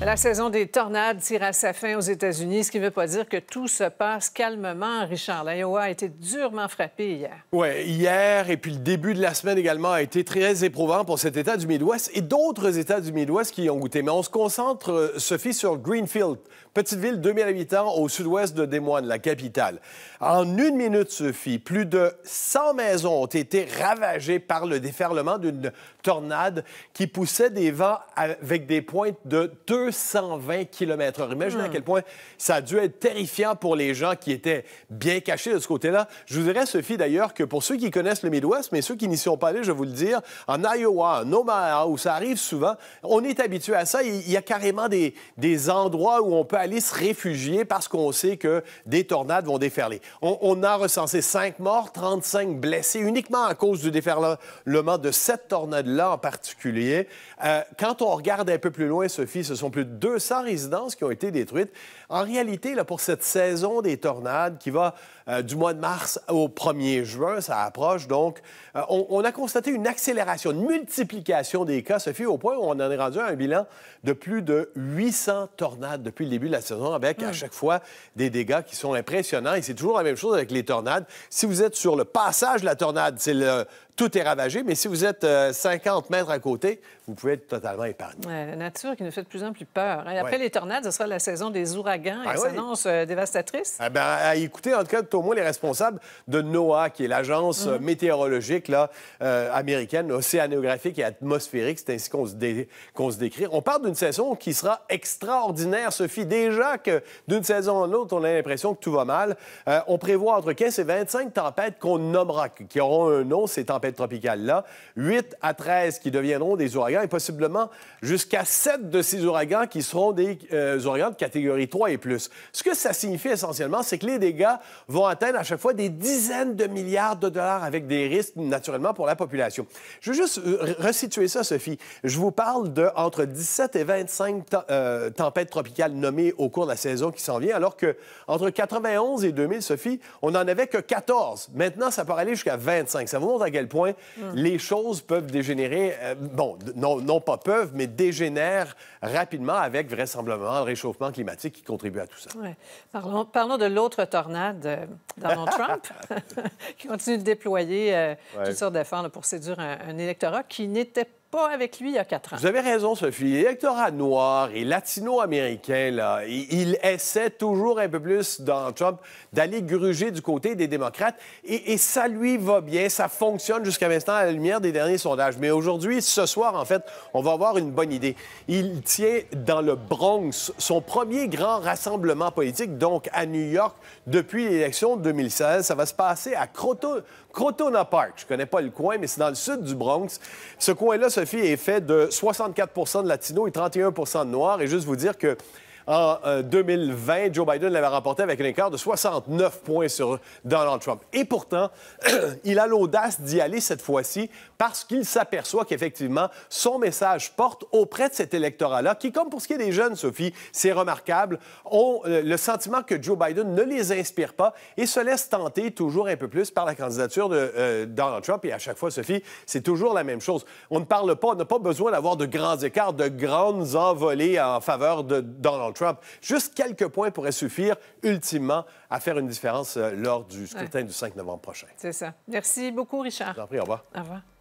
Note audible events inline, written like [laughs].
La saison des tornades tire à sa fin aux États-Unis, ce qui ne veut pas dire que tout se passe calmement. Richard, l'Iowa a été durement frappé hier. Oui, hier et puis le début de la semaine également a été très éprouvant pour cet État du Midwest et d'autres États du Midwest qui y ont goûté. Mais on se concentre, euh, Sophie, sur Greenfield, petite ville de 2000 habitants au sud-ouest de Des Moines, la capitale. En une minute, Sophie, plus de 100 maisons ont été ravagées par le déferlement d'une tornade qui poussait des vents avec des pointes de 2 120 km/h. Imaginez à hmm. quel point ça a dû être terrifiant pour les gens qui étaient bien cachés de ce côté-là. Je vous dirais, Sophie, d'ailleurs, que pour ceux qui connaissent le Midwest, mais ceux qui n'y sont pas allés, je vais vous le dire, en Iowa, en Omaha, où ça arrive souvent, on est habitué à ça. Il y a carrément des, des endroits où on peut aller se réfugier parce qu'on sait que des tornades vont déferler. On, a recensé 5 morts, 35 blessés, uniquement à cause du déferlement de cette tornade-là en particulier. Euh, quand on regarde un peu plus loin, Sophie, ce sont plus de 200 résidences qui ont été détruites. En réalité, là, pour cette saison des tornades qui va euh, du mois de mars au 1er juin, ça approche, donc euh, on, a constaté une accélération, une multiplication des cas, Sophie, au point où on en est rendu à un bilan de plus de 800 tornades depuis le début de la saison, avec à hmm. chaque fois des dégâts qui sont impressionnants. Et c'est toujours la même chose avec les tornades. Si vous êtes sur le passage de la tornade, c'est le tout est ravagé, mais si vous êtes 50 euh, mètres à côté, vous pouvez être totalement épargné. la nature qui nous fait de plus en plus peur. Hein. Après les tornades, ce sera la saison des ouragans. Ah et Elle s'annonce euh, dévastatrice. Eh ben, à écouter, en tout cas, au moins les responsables de NOAA, qui est l'agence mhm. euh, météorologique là, américaine, océanographique et atmosphérique. C'est ainsi qu'on se, se, décrit. On parle d'une saison qui sera extraordinaire, Sophie. Déjà que d'une saison à l'autre, on a l'impression que tout va mal. on prévoit entre 15 et 25 tempêtes qu'on nommera, qui auront un nom, ces tempêtes tropicales là 8 à 13 qui deviendront des ouragans et possiblement jusqu'à 7 de ces ouragans qui seront des euh, ouragans de catégorie 3 et plus. Ce que ça signifie essentiellement, c'est que les dégâts vont atteindre à chaque fois des dizaines de milliards de dollars avec des risques naturellement pour la population. Je veux juste euh, resituer ça, Sophie. Je vous parle de entre 17 et 25 euh, tempêtes tropicales nommées au cours de la saison qui s'en vient, alors que entre 91 et 2000, Sophie, on n'en avait que 14. Maintenant, ça peut aller jusqu'à 25. Ça vous montre à quel point point hmm. les choses peuvent dégénérer, euh, bon, non, pas peuvent, mais dégénèrent rapidement avec vraisemblablement le réchauffement climatique qui contribue à tout ça. Parlons, de l'autre tornade, euh, Donald [laughs] Trump, [laughs] qui continue de déployer euh, toutes sortes d'efforts pour séduire un, un électorat qui n'était pas avec lui il y a quatre ans. Vous avez raison, Sophie. L'électorat noir et latino-américain, là, il, essaie toujours un peu plus, dans Trump, d'aller gruger du côté des démocrates. Et, ça lui va bien, ça fonctionne jusqu'à maintenant à la lumière des derniers sondages. Mais aujourd'hui, ce soir, en fait, on va avoir une bonne idée. Il tient dans le Bronx son premier grand rassemblement politique, donc à New York, depuis l'élection de 2016. Ça va se passer à Croto... Crotona Park. Je connais pas le coin, mais c'est dans le sud du Bronx. Ce coin-là, se fille est fait de 64 de latinos et 31 de noirs. Et juste vous dire que en euh, 2020. Joe Biden l'avait remporté avec un écart de 69 points sur Donald Trump. Et pourtant, [clears throat] il a l'audace d'y aller cette fois-ci parce qu'il s'aperçoit qu'effectivement, son message porte auprès de cet électorat-là, qui, comme pour ce qui est des jeunes, Sophie, c'est remarquable, ont euh, le sentiment que Joe Biden ne les inspire pas et se laisse tenter toujours un peu plus par la candidature de euh, Donald Trump. Et à chaque fois, Sophie, c'est toujours la même chose. On ne parle pas, on n'a pas besoin d'avoir de grands écarts, de grandes envolées en faveur de Donald Trump. Juste quelques points pourraient suffire, ultimement, à faire une différence euh, lors du scrutin du 5 novembre prochain. C'est ça. Merci beaucoup, Richard. Je vous au revoir. Au revoir.